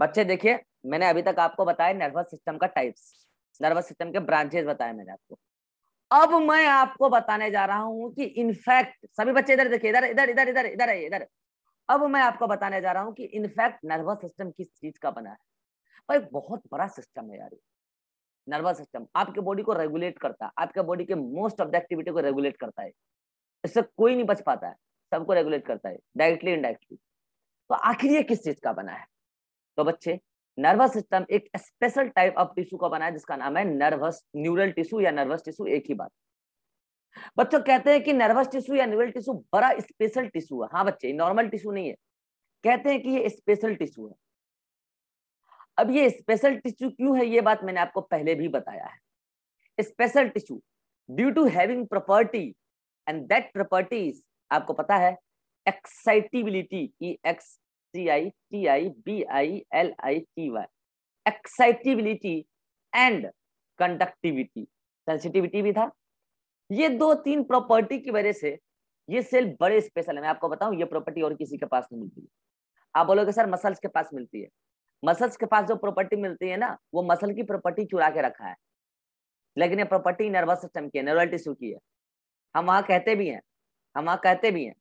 बच्चे देखिए मैंने अभी तक आपको बताया नर्वस सिस्टम का टाइप्स नर्वस सिस्टम के ब्रांचेस बताए मैंने आपको अब मैं आपको बताने जा रहा हूं कि इनफैक्ट सभी बच्चे इधर देखिए इधर इधर इधर इधर इधर है इधर अब मैं आपको बताने जा रहा हूं कि इनफैक्ट नर्वस सिस्टम किस चीज का बना है भाई बहुत बड़ा सिस्टम है यार नर्वस सिस्टम आपके बॉडी को रेगुलेट करता है आपके बॉडी के मोस्ट ऑफ द एक्टिविटी को रेगुलेट करता है इससे कोई नहीं बच पाता है सबको रेगुलेट करता है डायरेक्टली इनडायरेक्टली तो आखिर ये किस चीज का बना है तो बच्चे नर्वस सिस्टम एक स्पेशल टाइप ऑफ टिश्यू का बना है जिसका नाम है नर्वस न्यूरल टिश्यू या नर्वस टिश्यू एक ही बात बच्चों कहते हैं कि नर्वस टिश्यू या न्यूरल टिश्यू बड़ा स्पेशल टिश्यू है हाँ बच्चे नॉर्मल टिश्यू नहीं है कहते हैं कि ये स्पेशल टिश्यू है अब ये स्पेशल टिश्यू क्यों है ये बात मैंने आपको पहले भी बताया है special tissue due to having property and that properties आपको पता है excitability X e C I T I B I L I T Y excitability and conductivity sensitivity भी था ये दो तीन प्रॉपर्टी की वजह से ये सेल बड़े स्पेशल है मैं आपको बताऊं ये प्रॉपर्टी और किसी के पास नहीं मिलती है आप बोलोगे सर मसल्स के पास मिलती है मसल्स के पास जो प्रॉपर्टी मिलती है ना वो मसल की प्रॉपर्टी चुरा के रखा है लेकिन ये प्रॉपर्टी नर्वस सिस्टम की है नर्वल टिश्यू की है हम वहां कहते भी हैं हम वहां कहते भी हैं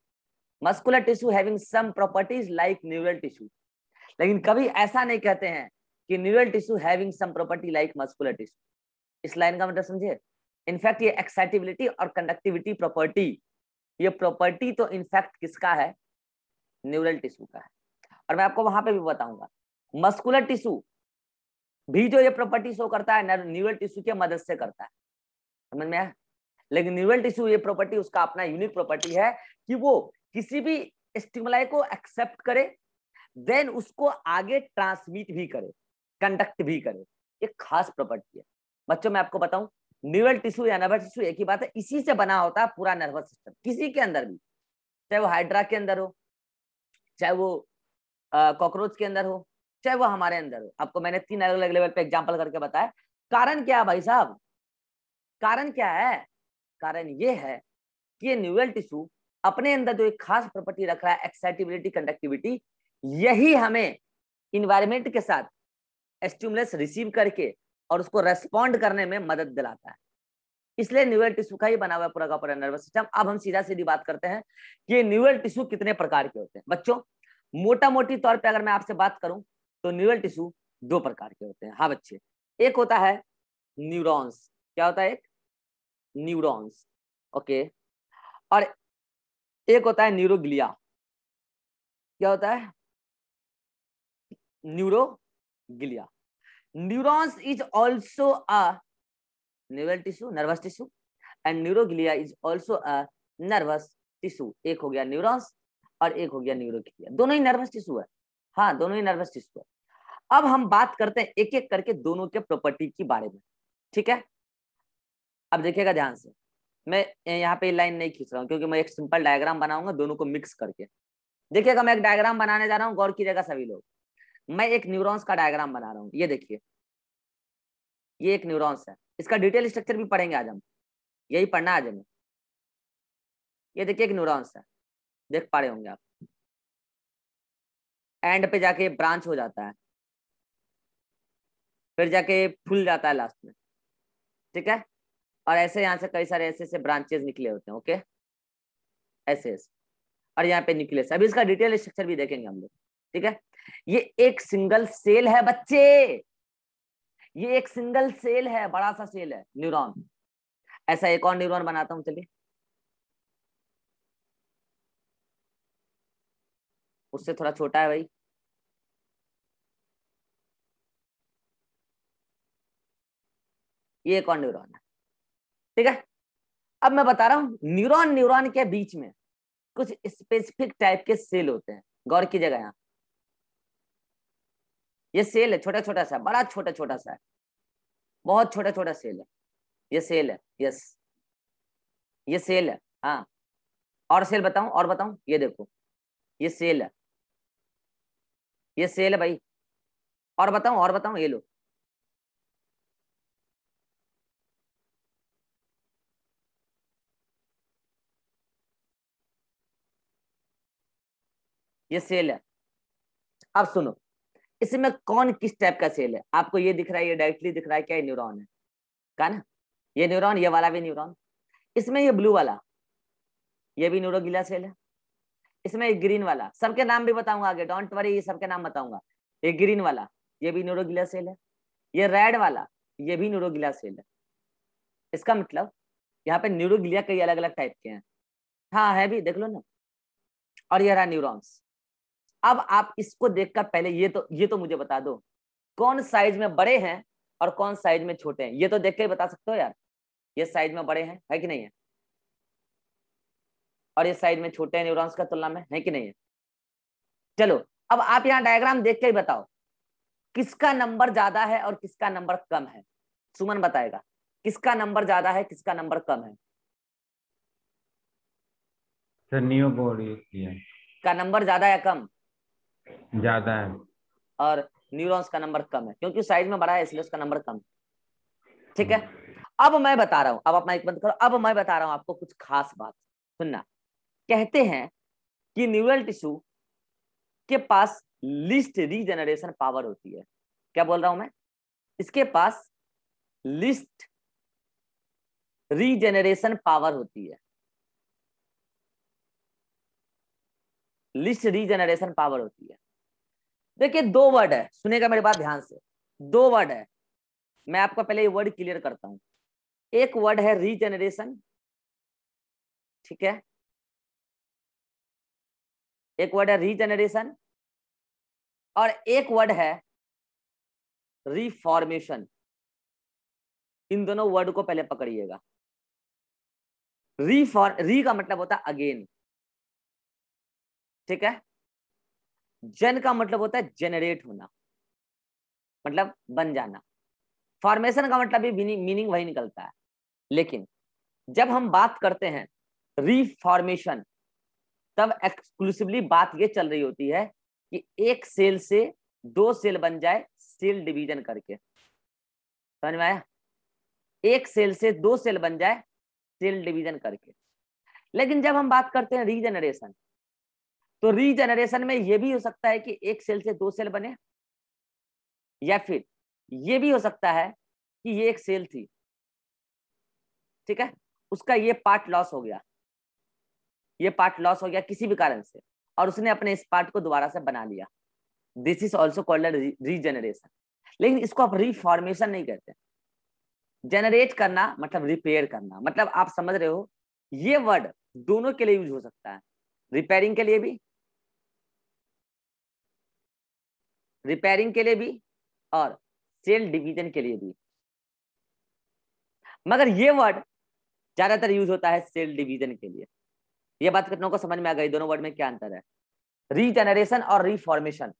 muscular tissue having some properties like neural tissue लेकिन कभी ऐसा नहीं कहते हैं कि neural tissue having some property like muscular tissue इस लाइन का मतलब समझिए इनफैक्ट ये एक्साइटिबिलिटी और कंडक्टिविटी प्रॉपर्टी ये प्रॉपर्टी तो इनफैक्ट किसका है न्यूरल टिश्यू का है और मैं आपको वहां पे भी बताऊंगा मस्कुलर टिश्यू भी जो ये प्रॉपर्टी शो करता है न्यूरल टिश्यू के मदद से करता है समझ में आया लेकिन न्यूरल टिश्यू ये प्रॉपर्टी उसका अपना यूनिक प्रॉपर्टी है कि वो किसी भी स्टिमुलाई को एक्सेप्ट करे देन उसको आगे ट्रांसमिट भी करे कंडक्ट भी करे एक खास प्रॉपर्टी है बच्चों मैं आपको बताऊं न्यूरल टिश्यू या नर्वस टिश्यू एक ही बात है इसी से बना होता है पूरा नर्वस सिस्टम किसी के अंदर भी चाहे वो हाइड्रा के अंदर हो चाहे वो कॉकरोच के अंदर हो चाहे वो हमारे अंदर हो आपको मैंने तीन अलग अलग लेवल पे एग्जाम्पल करके बताया कारण क्या है भाई साहब कारण क्या है कारण ये है कि ये न्यूरल टिश्यू अपने अंदर जो एक खास प्रॉपर्टी रख रहा है एक्साइटिबिलिटी कंडक्टिविटी यही हमें इन्वायरमेंट के साथ स्टिमुलस रिसीव करके और उसको रेस्पॉन्ड करने में मदद दिलाता है इसलिए न्यूरल टिश्यू का ही बना हुआ पूरा का पूरा नर्वस सिस्टम अब हम सीधा सीधी बात करते हैं कि न्यूरल टिश्यू कितने प्रकार के होते हैं बच्चों मोटा मोटी तौर पे अगर मैं आपसे बात करूं तो न्यूरल टिश्यू दो प्रकार के होते हैं हाँ बच्चे एक होता है न्यूरॉन्स क्या होता है एक न्यूरॉन्स ओके और एक होता है न्यूरोग्लिया क्या होता है neuroglia neurons is also a neural tissue nervous tissue and neuroglia is also a nervous tissue एक हो गया न्यूरॉन्स और एक हो गया न्यूरोग्लिया दोनों ही नर्वस टिश्यू है हाँ दोनों ही नर्वस टिश्यू है अब हम बात करते हैं एक एक करके दोनों के प्रॉपर्टी के बारे में ठीक है अब देखिएगा ध्यान से मैं यहाँ पे लाइन नहीं खींच रहा हूँ क्योंकि मैं एक सिंपल डायग्राम बनाऊंगा दोनों को मिक्स करके देखिएगा मैं एक डायग्राम बनाने जा रहा हूँ गौर कीजिएगा सभी लोग मैं एक न्यूरॉन्स का डायग्राम बना रहा हूँ ये देखिए ये एक न्यूरॉन्स है इसका डिटेल स्ट्रक्चर भी पढ़ेंगे आज हम यही पढ़ना आज हमें ये देखिए एक न्यूरॉन्स है देख पा रहे होंगे आप एंड पे जाके ब्रांच हो जाता है फिर जाके फूल जाता है लास्ट में ठीक है और ऐसे यहाँ से कई सारे ऐसे ऐसे ब्रांचेस निकले होते हैं ओके ऐसे ऐसे और यहाँ पे न्यूक्लियस अभी इसका डिटेल स्ट्रक्चर भी देखेंगे हम लोग ठीक है ये एक सिंगल सेल है बच्चे ये एक सिंगल सेल है बड़ा सा सेल है न्यूरॉन ऐसा एक और न्यूरॉन बनाता हूं चलिए उससे थोड़ा छोटा है भाई ये एक और न्यूरॉन है ठीक है अब मैं बता रहा हूं न्यूरॉन न्यूरॉन के बीच में कुछ स्पेसिफिक टाइप के सेल होते हैं गौर की जगह यहां ये सेल है छोटा छोटा सा बड़ा छोटा छोटा सा है बहुत छोटा छोटा सेल है ये सेल है यस ये सेल है हाँ और सेल बताऊं और बताऊं ये देखो ये सेल है ये सेल है भाई और बताऊं और बताऊं ये लो ये सेल है अब सुनो इसमें कौन किस टाइप का सेल है आपको ये दिख रहा है ये डायरेक्टली दिख रहा है क्या न्यूरोन है कहा ना ये न्यूरोन ये वाला भी न्यूरोन इसमें ये ब्लू वाला ये भी न्यूरोगिला सेल है इसमें ये ग्रीन वाला सबके नाम भी बताऊंगा आगे डोंट वरी ये सबके नाम बताऊंगा ये ग्रीन वाला ये भी न्यूरोगिला सेल है ये रेड वाला ये भी न्यूरोगिला सेल है इसका मतलब यहाँ पे न्यूरोगिलिया कई अलग अलग टाइप के हैं हाँ है भी देख लो ना और ये रहा न्यूरोन्स अब आप इसको देखकर पहले ये तो ये तो मुझे बता दो कौन साइज में बड़े हैं और कौन साइज में छोटे हैं ये तो देख के बता सकते हो यार ये साइज में बड़े हैं है कि नहीं है और ये साइज में छोटे हैं न्यूरॉन्स का तुलना में है कि नहीं है चलो अब आप यहाँ डायग्राम देख के ही बताओ किसका नंबर ज्यादा है और किसका नंबर कम है सुमन बताएगा किसका नंबर ज्यादा है किसका नंबर कम है सर न्यू बॉडी का नंबर ज्यादा या कम ज्यादा है और न्यूरॉन्स का नंबर कम है क्योंकि साइज में बड़ा है इसलिए उसका नंबर कम ठीक है हम्म। अब मैं बता रहा हूं अब अपना एक बंद करो अब मैं बता रहा हूं आपको कुछ खास बात सुनना कहते हैं कि न्यूरल टिश्यू के पास लिस्ट रीजनरेशन पावर होती है क्या बोल रहा हूं मैं इसके पास लिस्ट रीजनरेशन पावर होती है लिस्ट रीजनरेशन पावर होती है देखिए दो वर्ड है सुनेगा मेरी बात ध्यान से दो वर्ड है मैं आपको पहले ये वर्ड क्लियर करता हूं एक वर्ड है रीजनरेशन ठीक है एक वर्ड है रीजनरेशन और एक वर्ड है रिफॉर्मेशन इन दोनों वर्ड को पहले पकड़िएगा रीफॉर्म री का मतलब होता है अगेन ठीक है जन का मतलब होता है जेनरेट होना मतलब बन जाना फॉर्मेशन का मतलब भी मीनिंग वही निकलता है लेकिन जब हम बात करते हैं रिफॉर्मेशन तब एक्सक्लूसिवली बात यह चल रही होती है कि एक सेल से दो सेल बन जाए सेल डिवीजन करके समझ में आया एक सेल से दो सेल बन जाए सेल डिवीजन करके लेकिन जब हम बात करते हैं रीजनरेशन तो रीजनरेशन में यह भी हो सकता है कि एक सेल से दो सेल बने या फिर यह भी हो सकता है कि ये एक सेल थी ठीक है उसका ये पार्ट लॉस हो गया ये पार्ट लॉस हो गया किसी भी कारण से और उसने अपने इस पार्ट को दोबारा से बना लिया this is also called regeneration लेकिन इसको आप रिफॉर्मेशन नहीं कहते जनरेट करना मतलब रिपेयर करना मतलब आप समझ रहे हो ये वर्ड दोनों के लिए यूज हो सकता है रिपेयरिंग के लिए भी रिपेयरिंग के लिए भी और सेल डिवीजन के लिए भी मगर ये वर्ड ज्यादातर यूज होता है सेल डिवीजन के लिए ये बात कितनों को समझ में आ गई दोनों वर्ड में क्या अंतर है रीजनरेशन और रिफॉर्मेशन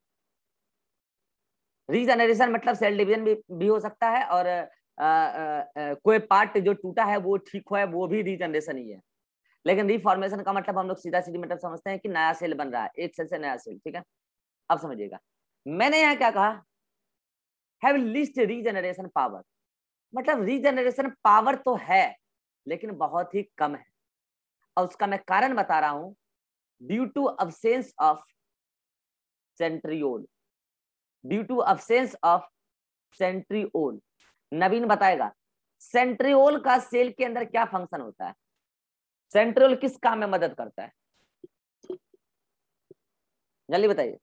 रीजनरेशन मतलब सेल डिवीजन भी, भी हो सकता है और आ, आ, आ, कोई पार्ट जो टूटा है वो ठीक हुआ है वो भी रीजनरेशन ही है लेकिन रिफॉर्मेशन का मतलब हम लोग सीधा सीधी मतलब समझते हैं कि नया सेल बन रहा है एक सेल से नया सेल ठीक है अब समझिएगा मैंने यहां क्या कहा हैव लिस्ट रीजनरेशन पावर मतलब रीजनरेशन पावर तो है लेकिन बहुत ही कम है और उसका मैं कारण बता रहा हूं due to absence of centriole due to absence of centriole Naveen बताएगा सेंट्रियोल का सेल के अंदर क्या फंक्शन होता है सेंट्रियोल किस काम में मदद करता है जल्दी बताइए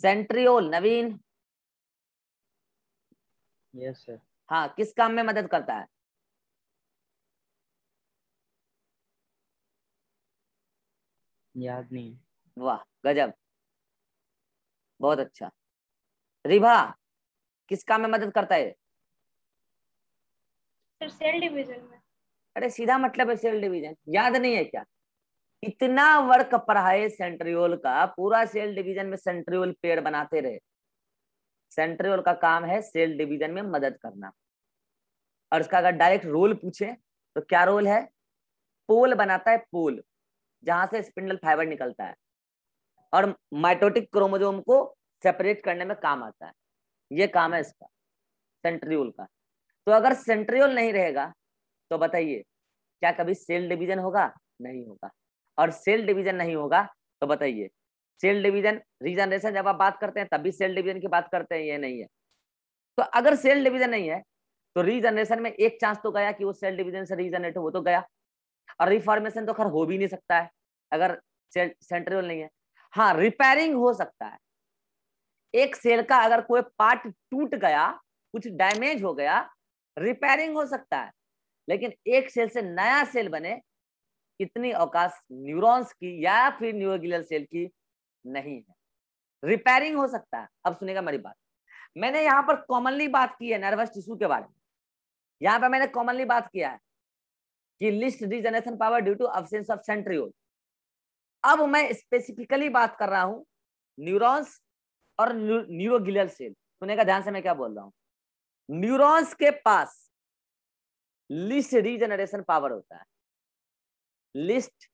सेंट्रियोल नवीन यस सर हाँ किस काम में मदद करता है याद नहीं वाह गजब बहुत अच्छा रिभा किस काम में मदद करता है सेल डिवीजन में अरे सीधा मतलब है सेल डिवीजन याद नहीं है क्या इतना वर्क पढ़ाए सेंट्रियोल का पूरा सेल डिवीजन में सेंट्रियोल पेड़ बनाते रहे सेंट्रियोल का काम है सेल डिवीजन में मदद करना और इसका अगर डायरेक्ट रोल पूछे तो क्या रोल है पोल बनाता है पोल जहां से स्पिंडल फाइबर निकलता है और माइटोटिक क्रोमोजोम को सेपरेट करने में काम आता है ये काम है इसका सेंट्रियोल का तो अगर सेंट्रियोल नहीं रहेगा तो बताइए क्या कभी सेल डिवीजन होगा नहीं होगा और सेल डिवीजन नहीं होगा तो बताइए सेल डिवीजन रीजनरेशन जब आप बात करते हैं तब भी सेल डिवीजन की बात करते हैं ये नहीं है तो अगर सेल डिवीजन नहीं है तो रीजनरेशन में एक चांस तो गया कि वो सेल डिवीजन से रीजनरेट हो तो गया और रिफॉर्मेशन तो खर हो भी नहीं सकता है अगर सेंट्रल नहीं है हाँ रिपेयरिंग हो सकता है एक सेल का अगर कोई पार्ट टूट गया कुछ डैमेज हो गया रिपेयरिंग हो सकता है लेकिन एक सेल से नया सेल बने इतनी अवकाश न्यूरॉन्स की या फिर न्यूरोगिलियल सेल की नहीं है रिपेयरिंग हो सकता है अब सुनेगा मेरी बात मैंने यहाँ पर कॉमनली बात की है नर्वस टिश्यू के बारे में यहाँ पर मैंने कॉमनली बात किया है कि least regeneration power due to absence of centriole अब मैं स्पेसिफिकली बात कर रहा हूं न्यूरॉन्स और न्यूरोगिलियल सेल सुनेगा ध्यान से मैं क्या बोल रहा हूं न्यूरॉन्स के पास लिस्ट रीजनरेशन पावर होता है लिस्ट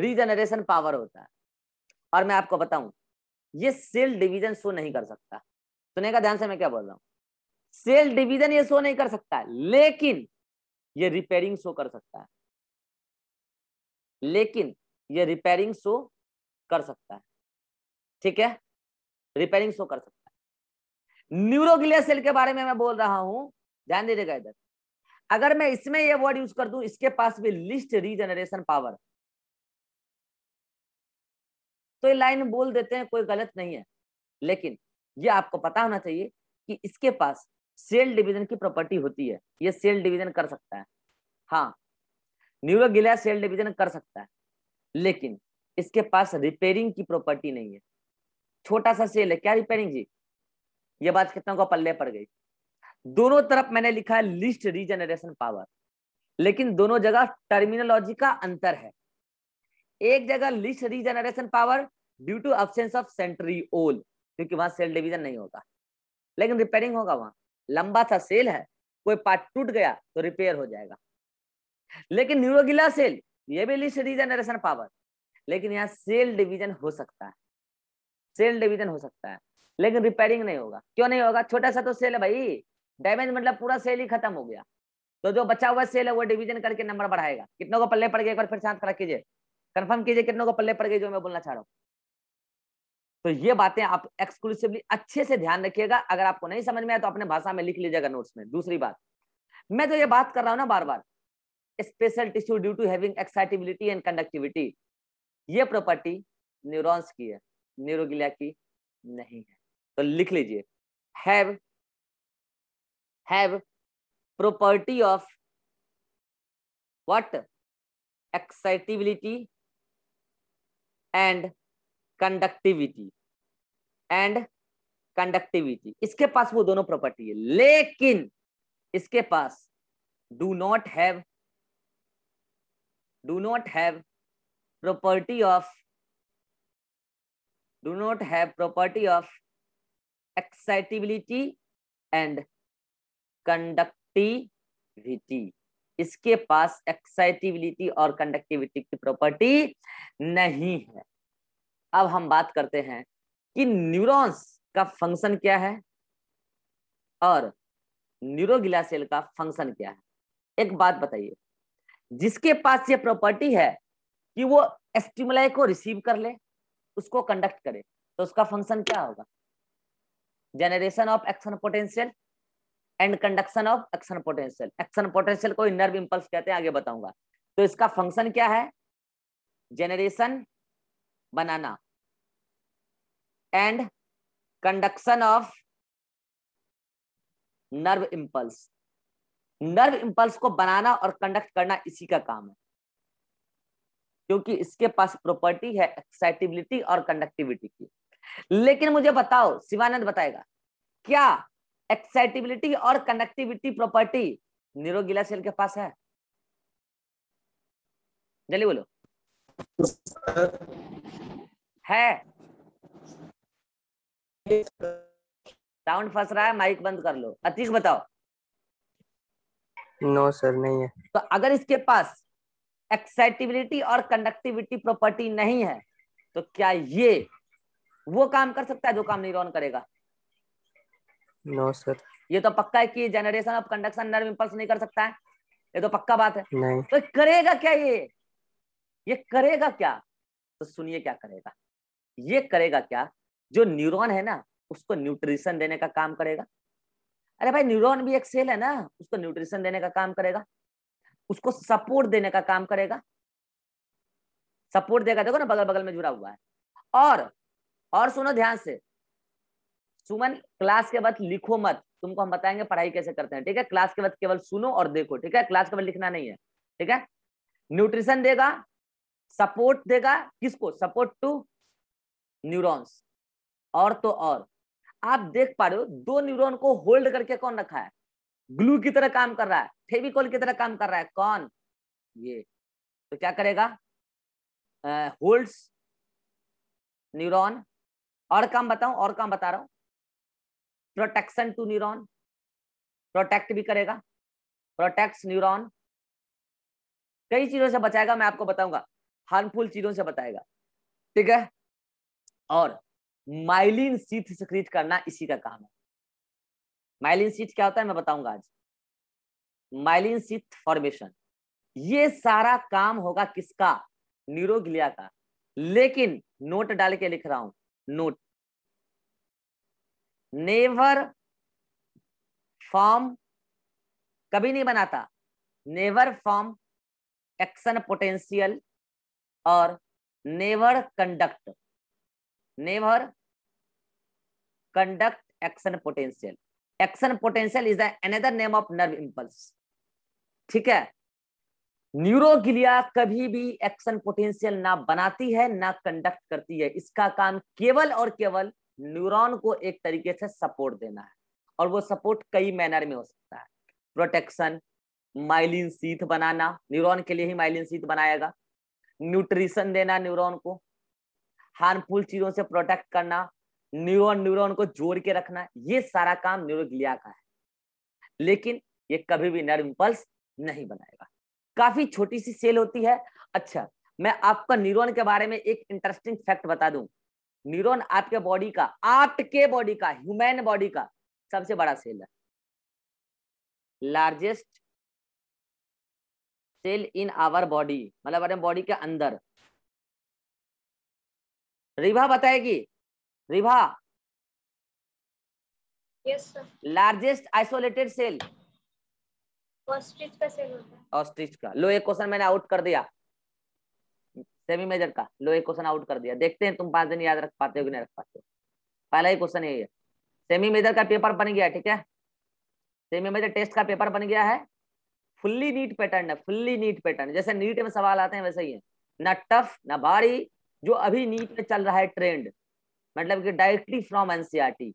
रीजनरेशन पावर होता है और मैं आपको बताऊं ये सेल डिवीजन शो नहीं कर सकता सुने का ध्यान से मैं क्या बोल रहा हूं सेल डिवीजन ये शो नहीं कर सकता लेकिन ये रिपेयरिंग शो कर सकता है लेकिन ये रिपेयरिंग शो कर सकता है ठीक है रिपेयरिंग शो कर सकता है न्यूरोग्लिया सेल के बारे में मैं बोल रहा हूं ध्यान दीजिएगा इधर अगर मैं इसमें ये वर्ड यूज कर दूं इसके पास भी लिस्ट रीजनरेशन पावर तो ये लाइन बोल देते हैं कोई गलत नहीं है लेकिन ये आपको पता होना चाहिए कि इसके पास सेल डिवीजन की प्रॉपर्टी होती है ये सेल डिवीजन कर सकता है हाँ न्यूरो गिला सेल डिवीजन कर सकता है लेकिन इसके पास रिपेयरिंग की प्रॉपर्टी नहीं है छोटा सा सेल है क्या रिपेयरिंग जी ये बात कितना को पल्ले पड़ गई दोनों तरफ मैंने लिखा है लिस्ट रीजनरेशन पावर लेकिन दोनों जगह टर्मिनोलॉजी का अंतर है एक जगह least regeneration power due to absence of centriole क्योंकि वहां सेल डिविजन नहीं होगा लेकिन रिपेयरिंग होगा वहां लंबा सा सेल है कोई पार्ट टूट गया तो रिपेयर हो जाएगा लेकिन न्यूरोगिला सेल ये भी लिस्ट रीजनरेशन पावर लेकिन यहाँ सेल डिवीजन हो सकता है सेल डिवीजन हो सकता है लेकिन रिपेयरिंग नहीं होगा क्यों नहीं होगा छोटा सा तो सेल है भाई डैमेज मतलब पूरा सेल ही खत्म हो गया तो जो बचा हुआ सेल है वो डिवीजन करके नंबर बढ़ाएगा कितनों को पल्ले पड़ गए एक बार फिर से खड़ा कीजिए कंफर्म कीजिए कितनों को पल्ले पड़ गए जो मैं बोलना चाह रहा हूँ तो ये बातें आप एक्सक्लूसिवली अच्छे से ध्यान रखिएगा अगर आपको नहीं समझ में आए तो अपने भाषा में लिख लीजिएगा नोट्स में दूसरी बात मैं जो ये बात कर रहा हूँ ना बार बार special tissue due to having excitability and conductivity ये प्रॉपर्टी न्यूरॉन्स की है न्यूरोगिलिया की नहीं है तो लिख लीजिए have have property of what excitability and conductivity and conductivity इसके पास वो दोनों प्रॉपर्टी है लेकिन इसके पास do not have do not have property of do not have property of excitability and conductivity इसके पास एक्साइटिविलिटी और कंडक्टिविटी की प्रॉपर्टी नहीं है अब हम बात करते हैं कि न्यूरॉन्स का फंक्शन क्या है और न्यूरोगिला सेल का फंक्शन क्या है एक बात बताइए जिसके पास ये प्रॉपर्टी है कि वो एस्टिमुलाई को रिसीव कर ले उसको कंडक्ट करे तो उसका फंक्शन क्या होगा generation of action potential and conduction of action potential action potential को इनर इम्पल्स कहते हैं आगे बताऊंगा तो इसका फंक्शन क्या है जेनरेशन बनाना and conduction of nerve impulse nerve impulse को बनाना और कंडक्ट करना इसी का काम है क्योंकि इसके पास प्रॉपर्टी है एक्साइटिबिलिटी और कंडक्टिविटी की लेकिन मुझे बताओ शिवानंद बताएगा क्या एक्साइटिबिलिटी और कनेक्टिविटी प्रॉपर्टी न्यूरोगिला सेल के पास है जल्दी बोलो है साउंड फंस रहा है माइक बंद कर लो अतीक बताओ नो no, सर नहीं है तो अगर इसके पास एक्साइटिबिलिटी और कंडक्टिविटी प्रॉपर्टी नहीं है तो क्या ये वो काम कर सकता है जो काम न्यूरॉन करेगा नो सर ये तो पक्का है कि generation of conduction nerve impulse नहीं कर सकता है ये तो पक्का बात है नहीं तो करेगा क्या ये ये करेगा क्या तो सुनिए क्या करेगा ये करेगा क्या जो न्यूरॉन है ना उसको न्यूट्रिशन देने का काम करेगा अरे भाई न्यूरॉन भी एक सेल है ना उसको न्यूट्रिशन देने का काम करेगा उसको सपोर्ट देने का काम करेगा सपोर्ट देगा देखो ना बगल बगल में जुड़ा हुआ है और और सुनो ध्यान से सुमन क्लास के बाद लिखो मत तुमको हम बताएंगे पढ़ाई कैसे करते हैं ठीक है क्लास के बाद केवल सुनो और देखो ठीक है क्लास के बाद लिखना नहीं है ठीक है न्यूट्रिशन देगा सपोर्ट देगा किसको सपोर्ट टू न्यूरॉन्स और तो और आप देख पा रहे हो दो न्यूरॉन को होल्ड करके कौन रखा है ग्लू की तरह काम कर रहा है फेविकोल की तरह काम कर रहा है कौन ये तो क्या करेगा होल्ड्स न्यूरॉन और काम बताऊं और काम बता रहा हूं प्रोटेक्शन टू न्यूरॉन प्रोटेक्ट भी करेगा प्रोटेक्ट न्यूरॉन कई चीजों से बचाएगा मैं आपको बताऊंगा हार्मफुल चीजों से बताएगा ठीक है और माइलिन सीथ सक्रिय करना इसी का काम है माइलिन सीथ क्या होता है मैं बताऊंगा आज माइलिन सीथ फॉर्मेशन ये सारा काम होगा किसका न्यूरोग्लिया का लेकिन नोट डाल के लिख रहा हूं नोट नेवर फॉर्म कभी नहीं बनाता नेवर फॉर्म एक्शन पोटेंशियल और never conduct never conduct action potential action potential is the another name of nerve impulse ठीक है न्यूरोगिलिया कभी भी एक्शन पोटेंशियल ना बनाती है ना कंडक्ट करती है इसका काम केवल और केवल न्यूरॉन को एक तरीके से सपोर्ट देना है और वो सपोर्ट कई मैनर में हो सकता है प्रोटेक्शन माइलिन सीथ बनाना न्यूरॉन के लिए ही माइलिन सीथ बनाएगा न्यूट्रिशन देना न्यूरॉन को हार्मफुल चीजों से प्रोटेक्ट करना न्यूरॉन न्यूरॉन को जोड़ के रखना ये सारा काम न्यूरोग्लिया का है लेकिन ये कभी भी नर्व इम्पल्स नहीं बनाएगा काफी छोटी सी सेल होती है अच्छा मैं आपका न्यूरॉन के बारे में एक इंटरेस्टिंग फैक्ट बता दूं न्यूरोन आपके बॉडी का आपके बॉडी का ह्यूमन बॉडी का सबसे बड़ा सेल है largest cell in our body मतलब अपने बॉडी के अंदर रिभा बताएगी Ribha largest isolated cell ostrich का सेल होता है ऑस्ट्रिच का लो एक क्वेश्चन मैंने आउट कर दिया सेमी मेजर का लो एक क्वेश्चन आउट कर दिया देखते हैं तुम पांच दिन याद रख पाते हो कि नहीं रख पाते हो पहला ही क्वेश्चन यही है सेमी मेजर का पेपर बन गया ठीक है सेमी मेजर टेस्ट का पेपर बन गया है फुल्ली नीट पैटर्न है फुल्ली नीट पैटर्न जैसे नीट में सवाल आते हैं वैसे ही है ना टफ ना भारी जो अभी नीट में चल रहा है ट्रेंड मतलब कि डायरेक्टली फ्रॉम एनसीआरटी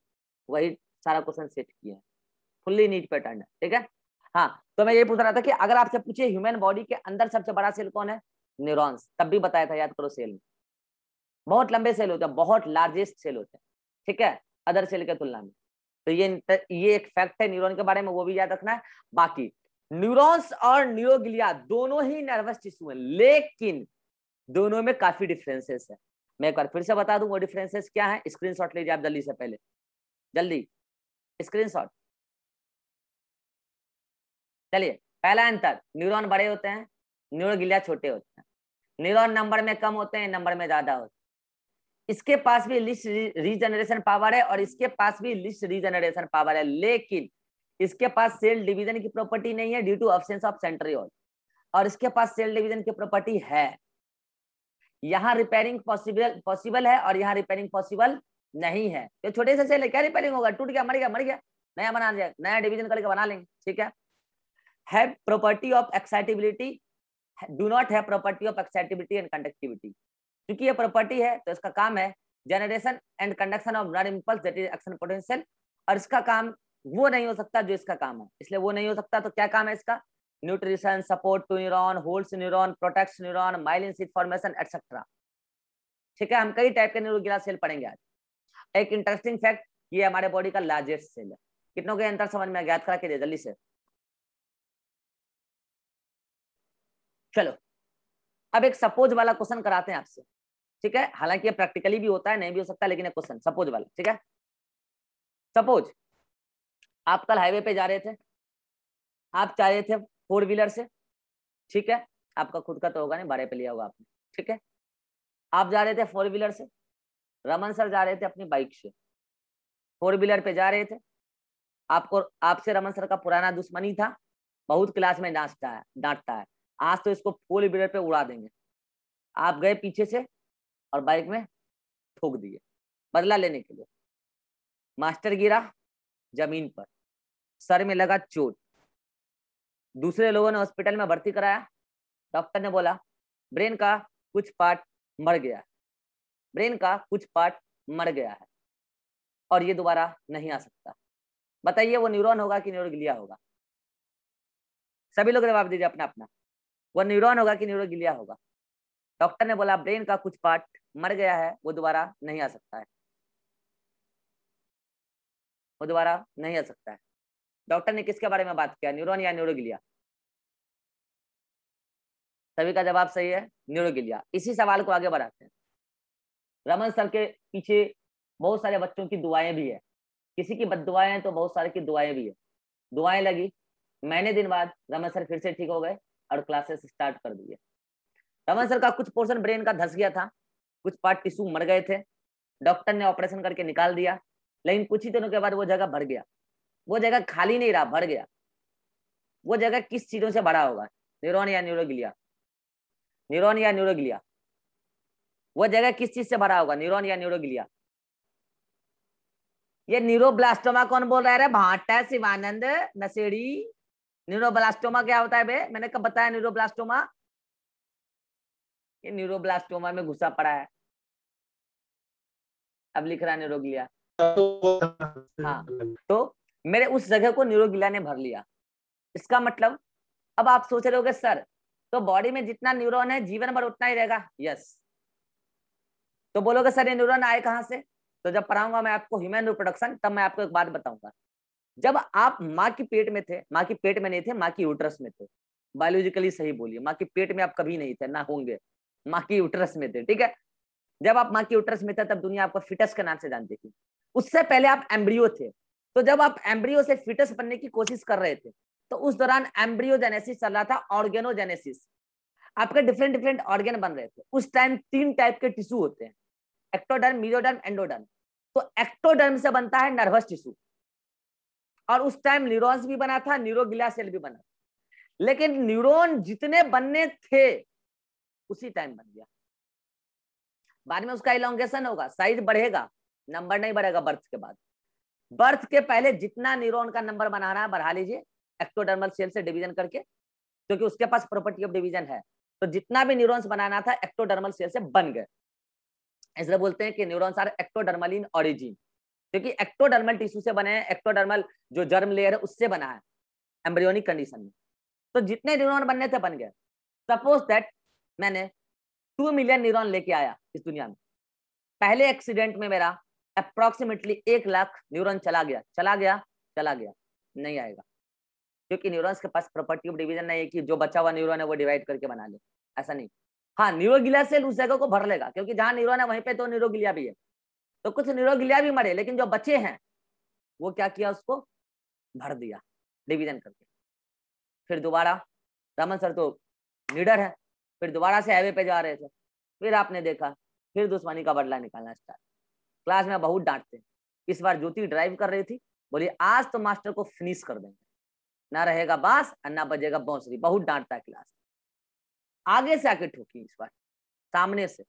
वही सारा क्वेश्चन सेट किया है फुल्ली नीट पैटर्न है ठीक है हाँ तो मैं ये पूछ रहा था कि अगर आपसे पूछे ह्यूमन बॉडी के अंदर सबसे बड़ा सेल कौन है न्यूरॉन्स तब भी बताया था याद करो सेल में बहुत लंबे सेल होते हैं बहुत लार्जेस्ट सेल होते हैं ठीक है अदर सेल के तुलना में तो ये ये एक फैक्ट है न्यूरॉन के बारे में वो भी याद रखना है बाकी न्यूरॉन्स और न्यूरोग्लिया दोनों ही नर्वस टिश्यू है लेकिन दोनों में काफी डिफरेंसेस है मैं एक बार फिर से बता दूं वो डिफरेंसेस क्या है स्क्रीन शॉट लीजिए आप जल्दी से पहले जल्दी स्क्रीन शॉट चलिए पहला अंतर न्यूरॉन बड़े होते हैं न्यूरो गिलिया छोटे होते हैं न्यूरॉन नंबर में कम होते हैं नंबर में ज्यादा होते हैं इसके पास भी लिस्ट रीजनरेशन पावर है और इसके पास भी लिस्ट रीजनरेशन पावर है लेकिन इसके पास सेल डिवीजन की प्रॉपर्टी नहीं है due to absence of centriole और इसके पास सेल डिवीजन की प्रॉपर्टी है यहाँ रिपेयरिंग पॉसिबल पॉसिबल है और यहाँ रिपेयरिंग पॉसिबल नहीं है तो छोटे से सेल है क्या रिपेयरिंग होगा टूट गया मर गया मर गया नया बना दिया नया डिवीजन करके बना लेंगे ठीक है property of excitability do not है property of excitability and conductivity क्योंकि ये प्रॉपर्टी है तो इसका काम है generation and conduction of nerve impulse that is action potential और इसका काम वो नहीं हो सकता जो इसका काम है इसलिए वो नहीं हो सकता तो क्या काम है इसका nutrition support to neuron holds neuron protect neuron myelin sheath formation etcetera ठीक है हम कई टाइप के न्यूरोगिला सेल पढ़ेंगे आज एक इंटरेस्टिंग फैक्ट ये हमारे बॉडी का लार्जेस्ट सेल है कितनों के अंतर समझ में ज्ञात करा के जल्दी से चलो अब एक सपोज वाला क्वेश्चन कराते हैं आपसे ठीक है हालांकि ये प्रैक्टिकली भी होता है नहीं भी हो सकता लेकिन क्वेश्चन सपोज वाला ठीक है सपोज आप कल हाईवे पे जा रहे थे आप चाह रहे थे फोर व्हीलर से ठीक है आपका खुद का तो होगा नहीं बारे पे लिया होगा आपने ठीक है आप जा रहे थे फोर व्हीलर से रमन सर जा रहे थे अपनी बाइक से फोर व्हीलर पे जा रहे थे आपको आपसे रमन सर का पुराना दुश्मनी था बहुत क्लास में डांटता है डांटता है आज तो इसको फोर व्हीलर पे उड़ा देंगे आप गए पीछे से और बाइक में ठोक दिए बदला लेने के लिए मास्टर गिरा जमीन पर सर में लगा चोट दूसरे लोगों ने हॉस्पिटल में भर्ती कराया डॉक्टर ने बोला ब्रेन का कुछ पार्ट मर गया है ब्रेन का कुछ पार्ट मर गया है और ये दोबारा नहीं आ सकता बताइए वो न्यूरॉन होगा कि न्यूरोग्लिया होगा सभी लोग जवाब दीजिए अपना अपना वो न्यूरॉन होगा कि न्यूरोगिलिया होगा डॉक्टर ने बोला ब्रेन का कुछ पार्ट मर गया है वो दोबारा नहीं आ सकता है वो दोबारा नहीं आ सकता है डॉक्टर ने किसके बारे में बात किया न्यूरॉन या न्यूरोगिलिया सभी का जवाब सही है न्यूरोगिलिया इसी सवाल को आगे बढ़ाते हैं रमन सर के पीछे बहुत सारे बच्चों की दुआएं भी है किसी की बदुआएं तो बहुत सारे की दुआएं भी है दुआएं लगी महीने दिन बाद रमन सर फिर से ठीक हो गए और क्लासेस स्टार्ट कर दिए रमन सर का कुछ पोर्शन ब्रेन का धस गया था कुछ पार्ट टिश्यू मर गए थे डॉक्टर ने ऑपरेशन करके निकाल दिया लेकिन कुछ ही दिनों के बाद वो जगह भर गया वो जगह खाली नहीं रहा भर गया वो जगह किस चीजों से भरा होगा न्यूरोन या न्यूरोग्लिया न्यूरोन या न्यूरोग्लिया वो जगह किस चीज से भरा होगा न्यूरोन या न्यूरोग्लिया ये न्यूरोब्लास्टोमा कौन बोल रहा है भाटा शिवानंद नसेड़ी न्यूरोब्लास्टोमा क्या होता है बे मैंने कब बताया न्यूरोब्लास्टोमा ये न्यूरोब्लास्टोमा में घुसा पड़ा है अब लिख रहा है न्यूरोग्लिया हाँ तो मेरे उस जगह को न्यूरोग्लिया ने भर लिया इसका मतलब अब आप सोच रहे हो सर तो बॉडी में जितना न्यूरॉन है जीवन भर उतना ही रहेगा यस तो बोलोगे सर ये न्यूरॉन आए कहाँ से तो जब पढ़ाऊंगा मैं आपको ह्यूमन रिप्रोडक्शन तब मैं आपको एक बात बताऊंगा जब आप माँ के पेट में थे माँ के पेट में नहीं थे माँ की यूट्रस में थे बायोलॉजिकली सही बोलिए माँ के पेट में आप कभी नहीं थे ना होंगे माँ की यूट्रस में थे ठीक है जब आप माँ की यूट्रस में थे तब दुनिया आपको फिटस के नाम से जानती थी उससे पहले आप एम्ब्रियो थे तो जब आप एम्ब्रियो से फिटस बनने की कोशिश कर रहे थे तो उस दौरान एम्ब्रियोजेनेसिस चल रहा था ऑर्गेनोजेनेसिस आपके डिफरेंट डिफरेंट ऑर्गेन बन रहे थे उस टाइम तीन टाइप के टिश्यू होते हैं एक्टोडर्म मीजोडर्म एंडोडर्म तो एक्टोडर्म से बनता है नर्वस टिश्यू और उस टाइम न्यूरॉन्स भी बना था न्यूरोगिला सेल भी बना था लेकिन न्यूरॉन जितने बनने थे उसी टाइम बन गया बाद में उसका इलांगेशन होगा साइज बढ़ेगा नंबर नहीं बढ़ेगा बर्थ के बाद बर्थ के पहले जितना न्यूरॉन का नंबर बना रहा है बढ़ा लीजिए एक्टोडर्मल सेल से डिवीजन करके क्योंकि उसके पास प्रॉपर्टी ऑफ डिवीजन है तो जितना भी न्यूरॉन्स बनाना था एक्टोडर्मल सेल से बन गए इसलिए बोलते हैं कि neurons are ectodermal in origin क्योंकि एक्टोडर्मल टिश्यू से बने हैं एक्टोडर्मल जो जर्म लेयर है उससे बना है एम्ब्रियोनिक कंडीशन में तो जितने न्यूरॉन बनने थे बन गए सपोज दैट मैंने टू मिलियन न्यूरॉन लेके आया इस दुनिया में पहले एक्सीडेंट में मेरा अप्रोक्सीमेटली एक लाख न्यूरॉन चला गया चला गया चला गया नहीं आएगा क्योंकि न्यूरॉन्स के पास प्रॉपर्टी ऑफ डिविजन नहीं है कि जो बचा हुआ न्यूरॉन है वो डिवाइड करके बना ले ऐसा नहीं हाँ न्यूरोगिलिया सेल उस जगह को भर लेगा क्योंकि जहाँ न्यूरॉन है वहीं पे तो न्यूरोगिलिया भी है तो कुछ निरोग लिया भी मरे लेकिन जो बचे हैं वो क्या किया उसको भर दिया डिवीजन करके फिर दोबारा रमन सर तो लीडर है फिर दोबारा से हाईवे पे जा रहे थे फिर आपने देखा फिर दुश्मनी का बदला निकालना स्टार्ट क्लास में बहुत डांटते इस बार ज्योति ड्राइव कर रही थी बोली आज तो मास्टर को फिनिश कर देंगे ना रहेगा बांस और ना बजेगा बौसरी बहुत डांटता है क्लास आगे से आके ठोकी इस बार सामने से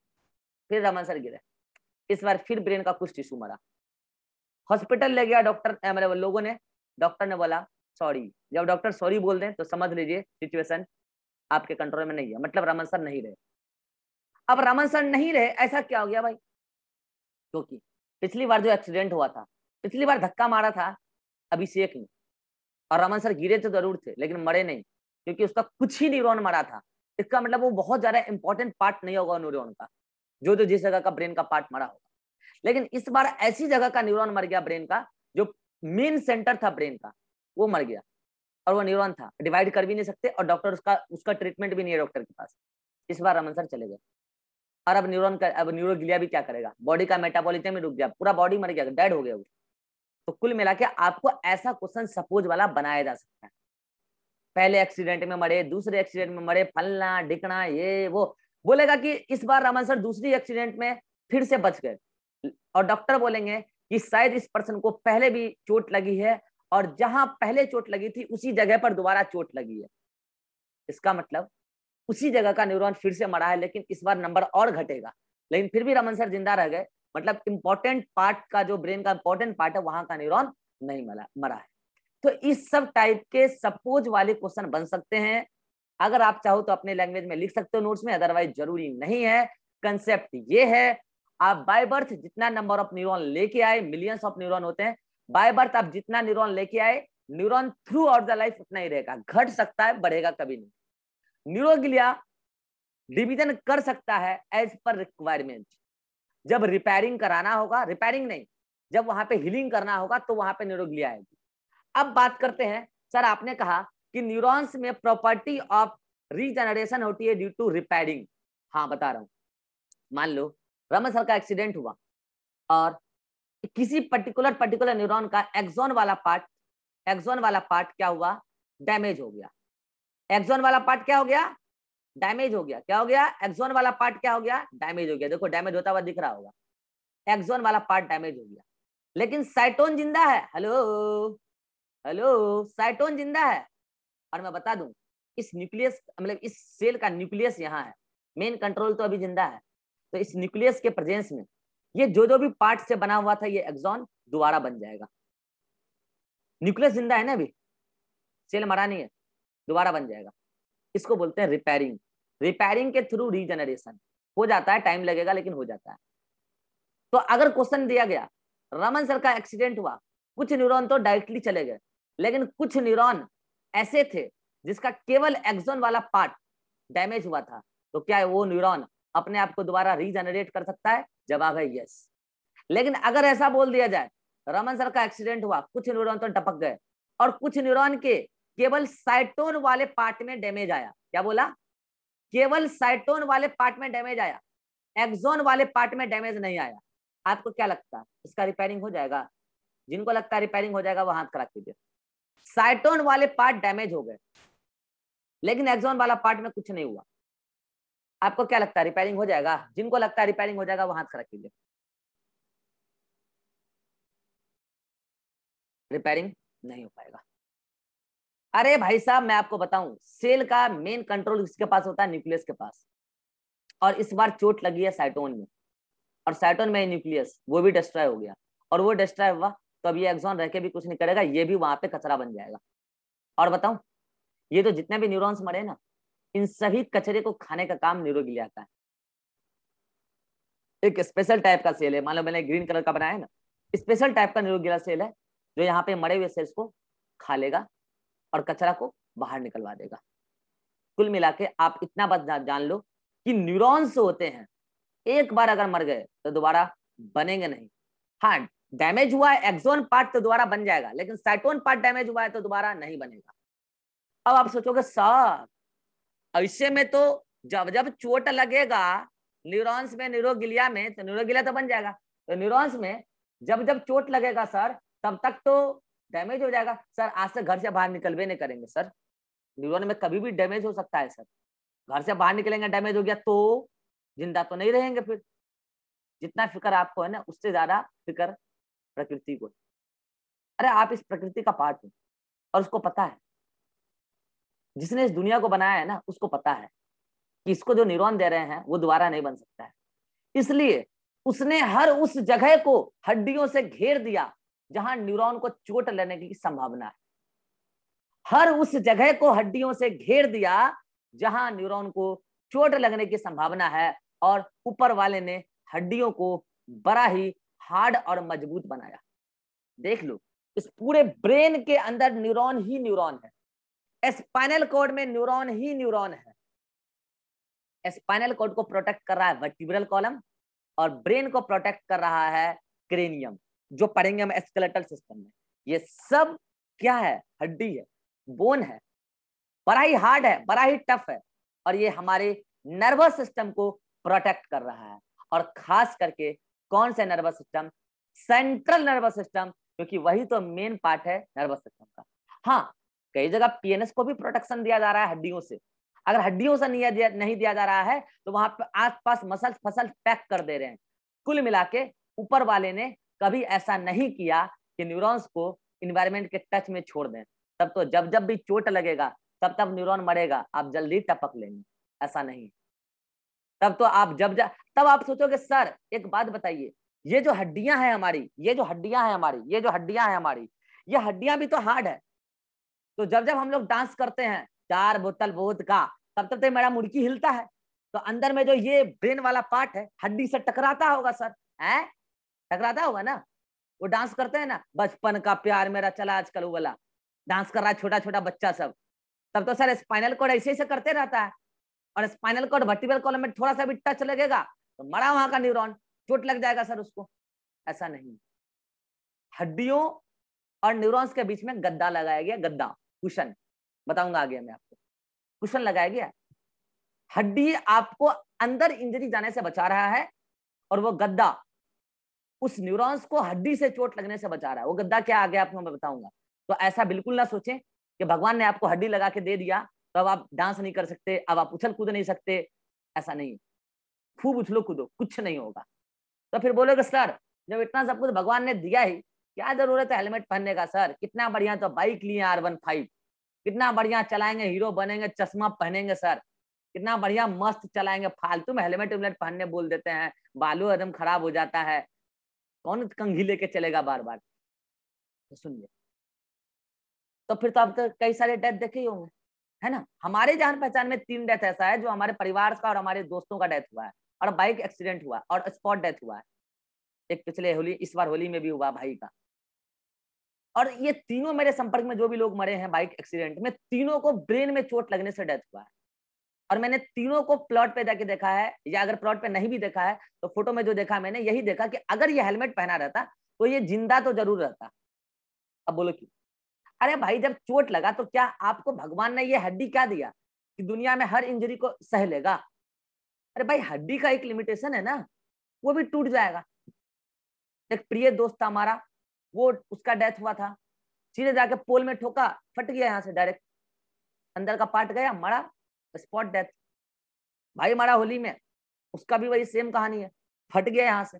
फिर रमन सर गिरे इस बार फिर ब्रेन का कुछ टिश्यू मरा हॉस्पिटल ले गया डॉक्टर मतलब लोगों ने डॉक्टर ने बोला सॉरी जब डॉक्टर सॉरी बोल दें तो समझ लीजिए सिचुएशन आपके कंट्रोल में नहीं है मतलब रमन सर नहीं रहे अब रमन सर नहीं रहे ऐसा क्या हो गया भाई क्योंकि पिछली बार जो एक्सीडेंट हुआ था पिछली बार धक्का मारा था अभिषेक ने और रमन सर गिरे तो जरूर थे लेकिन मरे नहीं क्योंकि उसका कुछ ही न्यूरोन मरा था इसका मतलब वो बहुत ज्यादा इंपॉर्टेंट पार्ट नहीं होगा न्यूरोन का जो जो जिस जगह का ब्रेन का पार्ट मरा होगा लेकिन इस बार ऐसी जगह का न्यूरॉन मर गया ब्रेन का जो मेन सेंटर था ब्रेन का वो मर गया और वो न्यूरॉन था डिवाइड कर भी नहीं सकते और डॉक्टर उसका उसका ट्रीटमेंट भी नहीं है डॉक्टर के पास इस बार रमन सर चले गए और अब न्यूरॉन का अब न्यूरोगिलिया भी क्या करेगा बॉडी का मेटाबोलिज्म में रुक गया पूरा बॉडी मर गया डेड हो गया वो तो कुल मिला के आपको ऐसा क्वेश्चन सपोज वाला बनाया जा सकता है पहले एक्सीडेंट में मरे दूसरे एक्सीडेंट में मरे फलना ढिकना ये वो बोलेगा कि इस बार रमन सर दूसरी एक्सीडेंट में फिर से बच गए और डॉक्टर बोलेंगे कि शायद इस पर्सन को पहले भी चोट लगी है और जहां पहले चोट लगी थी उसी जगह पर दोबारा चोट लगी है इसका मतलब उसी जगह का न्यूरॉन फिर से मरा है लेकिन इस बार नंबर और घटेगा लेकिन फिर भी रमन सर जिंदा रह गए मतलब इंपॉर्टेंट पार्ट का जो ब्रेन का इंपॉर्टेंट पार्ट है वहां का न्यूरोन नहीं मरा मरा है तो इस सब टाइप के सपोज वाले क्वेश्चन बन सकते हैं अगर आप चाहो तो अपने लैंग्वेज में लिख सकते हो नोट्स में अदरवाइज जरूरी नहीं है कंसेप्ट ये है आप बाय बर्थ जितना नंबर ऑफ न्यूरोन लेके आए मिलियंस ऑफ न्यूरोन होते हैं बाय बर्थ आप जितना न्यूरोन लेके आए neuron throughout the life उतना ही रहेगा घट सकता है बढ़ेगा कभी नहीं न्यूरोग्लिया डिविजन कर सकता है एज पर रिक्वायरमेंट जब रिपेयरिंग कराना होगा रिपेयरिंग नहीं जब वहां पे हीलिंग करना होगा तो वहां पे न्यूरोग्लिया आएगी अब बात करते हैं सर आपने कहा कि न्यूरॉन्स में प्रॉपर्टी ऑफ रीजनरेशन होती है ड्यू टू रिपेयरिंग हाँ बता रहा हूँ मान लो रमन सर का एक्सीडेंट हुआ और किसी पर्टिकुलर पर्टिकुलर न्यूरॉन का एक्सोन वाला पार्ट एक्सोन वाला पार्ट क्या हुआ डैमेज हो गया एक्सोन वाला पार्ट क्या हो गया डैमेज हो गया क्या हो गया एक्सोन वाला पार्ट क्या हो गया डैमेज हो गया देखो डैमेज होता हुआ दिख रहा होगा एक्सोन वाला पार्ट डैमेज हो गया लेकिन साइटोन जिंदा है हेलो हेलो साइटोन जिंदा है और मैं बता दूं इस न्यूक्लियस मतलब इस सेल का न्यूक्लियस यहाँ है मेन कंट्रोल तो अभी जिंदा है तो इस न्यूक्लियस के प्रेजेंस में ये जो जो भी पार्ट से बना हुआ था ये एक्सॉन दोबारा बन जाएगा न्यूक्लियस जिंदा है ना अभी सेल मरा नहीं है दोबारा बन जाएगा इसको बोलते हैं रिपेयरिंग रिपेयरिंग के थ्रू रीजनरेशन हो जाता है टाइम लगेगा लेकिन हो जाता है तो अगर क्वेश्चन दिया गया रमन सर का एक्सीडेंट हुआ कुछ न्यूरॉन तो डायरेक्टली चले गए लेकिन कुछ न्यूरॉन ऐसे थे जिसका केवल एक्सोन वाला पार्ट डैमेज हुआ था तो क्या है वो न्यूरॉन अपने आप को दोबारा रीजनरेट कर सकता है जवाब है यस लेकिन अगर ऐसा बोल दिया जाए तो रमन सर का एक्सीडेंट हुआ कुछ न्यूरॉन तो टपक गए और कुछ न्यूरॉन के केवल साइटोन वाले पार्ट में डैमेज आया क्या बोला केवल साइटोन वाले पार्ट में डैमेज आया एक्सोन वाले पार्ट में डैमेज नहीं आया आपको क्या लगता है इसका रिपेयरिंग हो जाएगा जिनको लगता है रिपेयरिंग हो जाएगा वो हाथ खड़ा कीजिए साइटोन वाले पार्ट डैमेज हो गए लेकिन एक्सोन वाला पार्ट में कुछ नहीं हुआ आपको क्या लगता है रिपेयरिंग हो जाएगा जिनको लगता है रिपेयरिंग हो जाएगा वो हाथ खड़ा कीजिए रिपेयरिंग नहीं हो पाएगा अरे भाई साहब मैं आपको बताऊं सेल का मेन कंट्रोल किसके पास होता है न्यूक्लियस के पास और इस बार चोट लगी है साइटोन में और साइटोन में न्यूक्लियस वो भी डिस्ट्रॉय हो गया और वो डिस्ट्रॉय हुआ तो अब ये एक्सॉन रह के भी कुछ नहीं करेगा ये भी वहां पे कचरा बन जाएगा और बताऊं ये तो जितने भी न्यूरॉन्स मरे ना इन सभी कचरे को खाने का काम न्यूरोगिलिया का है एक स्पेशल टाइप का सेल है मान लो मैंने ग्रीन कलर का बनाया ना स्पेशल टाइप का न्यूरोगिलिया सेल है जो यहाँ पे मरे हुए सेल्स को खा लेगा और कचरा को बाहर निकलवा देगा कुल मिला आप इतना बस जान लो कि न्यूरोन्स होते हैं एक बार अगर मर गए तो दोबारा बनेंगे नहीं हाँ डैमेज हुआ है एक्सोन पार्ट तो दोबारा बन जाएगा लेकिन साइटोन पार्ट डैमेज हुआ है तो दोबारा नहीं बनेगा अब आप सोचोगे सर ऐसे में तो जब जब चोट लगेगा न्यूरॉन्स में न्यूरोगिलिया में तो न्यूरोगिलिया तो बन जाएगा तो न्यूरॉन्स में जब जब चोट लगेगा सर तब तक तो डैमेज हो जाएगा सर आज से घर से बाहर निकलवे नहीं करेंगे सर न्यूरोन में कभी भी डैमेज हो सकता है सर घर से बाहर निकलेंगे डैमेज हो गया तो जिंदा तो नहीं रहेंगे फिर जितना फिक्र आपको है ना उससे ज्यादा फिक्र प्रकृति को अरे आप इस प्रकृति का पार्ट हो और उसको पता है जिसने इस दुनिया को बनाया है ना उसको पता है कि इसको जो निर्वाण दे रहे हैं वो दोबारा नहीं बन सकता है इसलिए उसने हर उस जगह को हड्डियों से घेर दिया जहां न्यूरॉन को चोट लेने की संभावना है हर उस जगह को हड्डियों से घेर दिया जहां न्यूरॉन को चोट लगने की संभावना है और ऊपर वाले ने हड्डियों को बड़ा ही हार्ड और मजबूत बनाया देख लो इस पूरे ब्रेन के अंदर न्यूरॉन ही न्यूरॉन है स्पाइनल कोड में न्यूरॉन ही न्यूरॉन है स्पाइनल कोड को प्रोटेक्ट कर रहा है वर्टिब्रल कॉलम और ब्रेन को प्रोटेक्ट कर रहा है क्रेनियम जो पढ़ेंगे हम एस्केलेटल सिस्टम में ये सब क्या है हड्डी है बोन है बड़ा ही हार्ड है बड़ा ही टफ है और ये हमारे नर्वस सिस्टम को प्रोटेक्ट कर रहा है और खास करके कौन सा nervous system central nervous system क्योंकि वही तो मेन पार्ट है नर्वस सिस्टम का हाँ कई जगह पीएनएस को भी प्रोटेक्शन दिया जा रहा है हड्डियों से अगर हड्डियों से नहीं दिया, नहीं दिया जा रहा है तो वहां पर आसपास मसल फसल पैक कर दे रहे हैं कुल मिला के ऊपर वाले ने कभी ऐसा नहीं किया कि न्यूरॉन्स को इन्वायरमेंट के टच में छोड़ दें तब तो जब जब भी चोट लगेगा तब तब न्यूरॉन मरेगा आप जल्दी टपक लेंगे ऐसा नहीं है तब तो आप जब जा तब आप सोचोगे सर एक बात बताइए ये जो हड्डियां हैं हमारी ये जो हड्डियां हैं हमारी ये जो हड्डियां हैं हमारी ये हड्डियां भी तो हार्ड है तो जब जब हम लोग डांस करते हैं चार बोतल बोध का तब तब तो मेरा मुड़की हिलता है तो अंदर में जो ये ब्रेन वाला पार्ट है हड्डी से टकराता होगा सर है टकराता होगा ना वो डांस करते हैं ना बचपन का प्यार मेरा चला आजकल वो वाला डांस कर रहा है छोटा छोटा बच्चा सब तब तो सर स्पाइनल कोड ऐसे ऐसे करते रहता है और स्पाइनल कॉर्ड वर्टिबल कॉलम में थोड़ा सा भी टच लगेगा तो मरा वहां का न्यूरॉन चोट लग जाएगा सर उसको ऐसा नहीं हड्डियों और न्यूरॉन्स के बीच में गद्दा लगाया गया गद्दा कुशन बताऊंगा आगे मैं आपको कुशन लगाया गया हड्डी आपको अंदर इंजरी जाने से बचा रहा है और वो गद्दा उस न्यूरॉन्स को हड्डी से चोट लगने से बचा रहा है वो गद्दा क्या आ गया आपको मैं बताऊंगा तो ऐसा बिल्कुल ना सोचें कि भगवान ने आपको हड्डी लगा के दे दिया तो अब आप डांस नहीं कर सकते अब आप उछल कूद नहीं सकते ऐसा नहीं खूब उछलो कूदो कुछ नहीं होगा तो फिर बोलोगे सर जब इतना सब कुछ भगवान ने दिया ही क्या जरूरत है हेलमेट पहनने का सर कितना बढ़िया तो बाइक लिए आर वन फाइव कितना बढ़िया चलाएंगे हीरो बनेंगे चश्मा पहनेंगे सर कितना बढ़िया मस्त चलाएंगे फालतू में हेलमेट वेलमेट पहनने बोल देते हैं बालू एकदम खराब हो जाता है कौन कंघी लेके चलेगा बार बार तो सुनिए तो फिर तो आप तो कई सारे डेथ देखे ही होंगे है ना हमारे जान पहचान में तीन डेथ ऐसा है जो हमारे परिवार का और हमारे दोस्तों का डेथ हुआ है और बाइक एक्सीडेंट हुआ और स्पॉट डेथ हुआ है एक पिछले होली इस बार होली में भी हुआ भाई का और ये तीनों मेरे संपर्क में जो भी लोग मरे हैं बाइक एक्सीडेंट में तीनों को ब्रेन में चोट लगने से डेथ हुआ है और मैंने तीनों को प्लॉट पे जाके देखा है या अगर प्लॉट पे नहीं भी देखा है तो फोटो में जो देखा मैंने यही देखा कि अगर ये हेलमेट पहना रहता तो ये जिंदा तो जरूर रहता अब बोलो क्यों अरे भाई जब चोट लगा तो क्या आपको भगवान ने ये हड्डी क्या दिया कि दुनिया में हर इंजरी को सह लेगा अरे भाई हड्डी का एक लिमिटेशन है ना वो भी टूट जाएगा एक प्रिय दोस्त था हमारा वो उसका डेथ हुआ था सीधे जाके पोल में ठोका फट गया यहाँ से डायरेक्ट अंदर का पार्ट गया मरा स्पॉट डेथ भाई मरा होली में उसका भी वही सेम कहानी है फट गया यहाँ से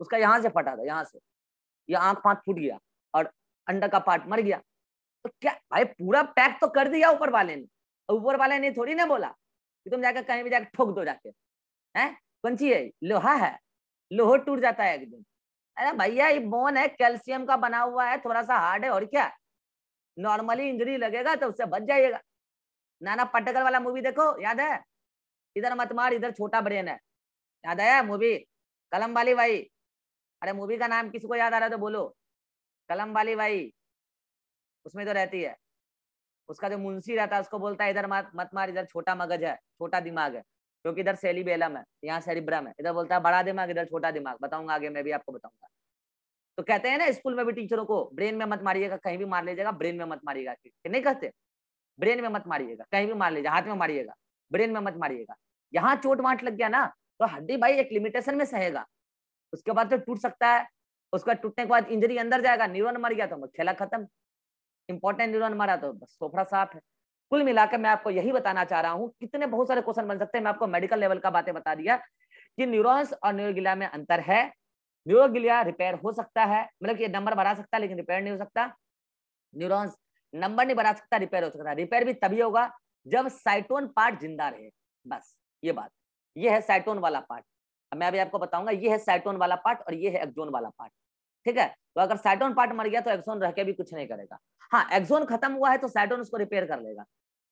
उसका यहाँ से फटा था यहाँ से ये यह आंख पाँच फूट गया और अंडर का पार्ट मर गया तो क्या भाई पूरा पैक तो कर दिया ऊपर वाले ने ऊपर वाले ने थोड़ी ना बोला कि तुम जाकर कहीं भी जाकर ठोक दो जाके है पंछी है लोहा है लोहो टूट जाता है एकदम अरे भैया ये बोन है कैल्शियम का बना हुआ है थोड़ा सा हार्ड है और क्या नॉर्मली इंजरी लगेगा तो उससे बच जाइएगा नाना पटकर वाला मूवी देखो याद है इधर मत मार इधर छोटा ब्रेन है याद आया मूवी कलम वाली भाई अरे मूवी का नाम किसी को याद आ रहा है तो बोलो कलम वाली भाई उसमें तो रहती है उसका जो मुंशी रहता है उसको बोलता है इधर मत मत मार इधर छोटा मगज है छोटा दिमाग है क्योंकि इधर सेली बेलम है यहाँ सेलिब्रम है इधर बोलता है बड़ा दिमाग इधर छोटा दिमाग बताऊंगा आगे मैं भी आपको बताऊंगा तो कहते हैं ना स्कूल में भी टीचरों को ब्रेन में मत मारिएगा कहीं भी मार लीजिएगा ब्रेन में मत मारिएगा नहीं कहते ब्रेन में मत मारिएगा कहीं भी मार लीजिएगा हाथ में मारिएगा ब्रेन में मत मारिएगा यहाँ चोट वाट लग गया ना तो हड्डी भाई एक लिमिटेशन में सहेगा उसके बाद तो टूट सकता है उसका टूटने के बाद इंजरी अंदर जाएगा न्यूरॉन मर गया तो खेला खत्म इंपॉर्टेंट न्यूरोन हमारा तो बस सोफड़ा साफ है कुल मिलाकर मैं आपको यही बताना चाह रहा हूँ कितने बहुत सारे क्वेश्चन बन सकते हैं मैं आपको मेडिकल लेवल का बातें बता दिया कि न्यूरोन्स और न्यूरोगिलिया में अंतर है न्यूरोगिलिया रिपेयर हो सकता है मतलब ये नंबर बढ़ा सकता है लेकिन रिपेयर नहीं हो सकता न्यूरोन्स नंबर नहीं बढ़ा सकता रिपेयर हो सकता है रिपेयर भी तभी होगा जब साइटोन पार्ट जिंदा रहे बस ये बात ये है साइटोन वाला पार्ट मैं अभी आपको बताऊंगा ये है साइटोन वाला पार्ट और ये है एक्जोन वाला पार्ट ठीक है तो अगर साइटोन पार्ट मर गया तो एक्सोन रह के भी कुछ नहीं करेगा हाँ एक्सोन खत्म हुआ है तो साइटोन उसको रिपेयर कर लेगा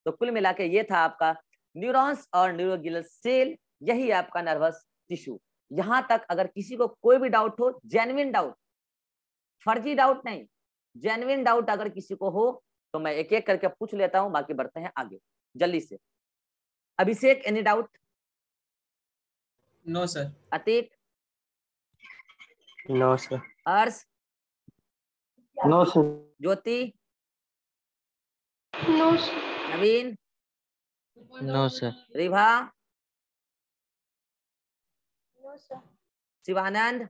तो कुल मिला के ये था आपका न्यूरॉन्स और न्यूरोगिल सेल यही आपका नर्वस टिश्यू यहां तक अगर किसी को कोई भी डाउट हो जेनविन डाउट फर्जी डाउट नहीं जेनविन डाउट अगर किसी को हो तो मैं एक एक करके पूछ लेता हूं बाकी बढ़ते हैं आगे जल्दी से Abhishek any doubt no sir Atiq no sir no sir Jyoti no sir Naveen no sir Ribha no sir Shivanand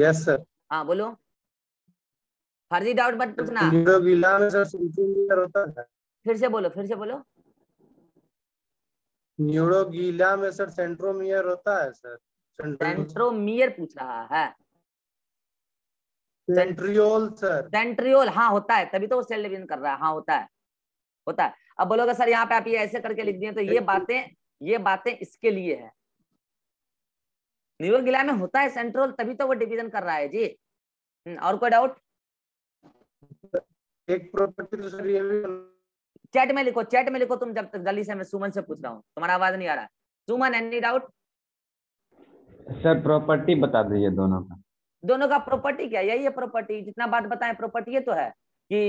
yes sir हाँ बोलो फर्जी डाउट मत पूछना फिर से बोलो फिर से बोलो न्यूरोगीला में सर सेंट्रोमियर होता है सर सेंट्रोमियर पूछ रहा है सेंट्रियोल सर सेंट्रियोल हाँ होता है तभी तो वो सेल डिवीजन कर रहा है हाँ होता है होता है अब बोलोगे सर यहाँ पे आप ये ऐसे करके लिख दिए तो ये बातें ये बातें इसके लिए है न्यूरल गिला में होता है सेंट्रोल तभी तो वो डिवीजन कर रहा है जी हम्म, और कोई डाउट एक प्रॉपर्टी तो सर ये चैट में लिखो चैट में लिखो तुम जब तक गली से मैं सुमन से पूछ रहा हूँ तुम्हारा आवाज नहीं आ रहा Suman any doubt sir property बता दीजिए दोनों का दोनों का प्रॉपर्टी क्या यही है प्रॉपर्टी जितना बात बताए प्रॉपर्टी ये तो है कि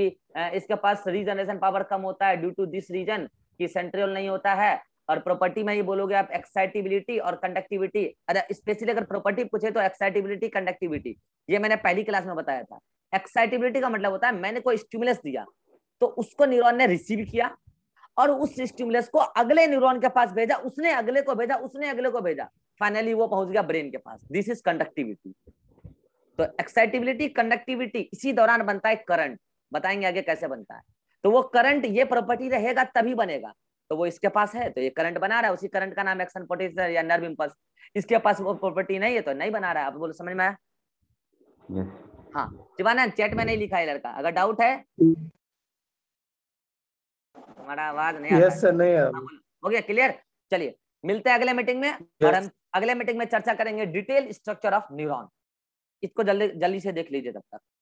इसके पास रीजनरेशन पावर कम होता है ड्यू टू दिस रीजन कि सेंट्रल नहीं होता है और प्रॉपर्टी में ही बोलोगे आप एक्साइटिबिलिटी और कंडक्टिविटी अरे स्पेशली अगर प्रॉपर्टी पूछे तो एक्साइटिबिलिटी कंडक्टिविटी ये मैंने पहली क्लास में बताया था एक्साइटिबिलिटी का मतलब होता है मैंने कोई स्टिमुलस दिया तो उसको न्यूरॉन ने रिसीव किया और उस स्टिमुलस को अगले न्यूरॉन के पास भेजा उसने अगले को भेजा उसने अगले को भेजा फाइनली वो पहुंच गया ब्रेन के पास दिस इज कंडक्टिविटी तो एक्साइटिबिलिटी कंडक्टिविटी इसी दौरान बनता है करंट बताएंगे आगे कैसे बनता है तो वो करंट ये प्रॉपर्टी रहेगा तभी बनेगा तो वो इसके पास है तो ये करंट बना रहा है उसी करंट का नाम एक्शन पोटेंशियल या नर्व इम्पल्स इसके पास वो प्रॉपर्टी नहीं है तो नहीं बना रहा है आप बोलो समझ में आया yes. हाँ शिवानंद चैट में नहीं लिखा है लड़का अगर डाउट है हमारा आवाज नहीं यस सर नहीं हो गया क्लियर चलिए मिलते हैं अगले मीटिंग में और हम अगले मीटिंग में चर्चा करेंगे डिटेल स्ट्रक्चर ऑफ न्यूरॉन इसको जल्दी जल्दी से देख लीजिए तब तक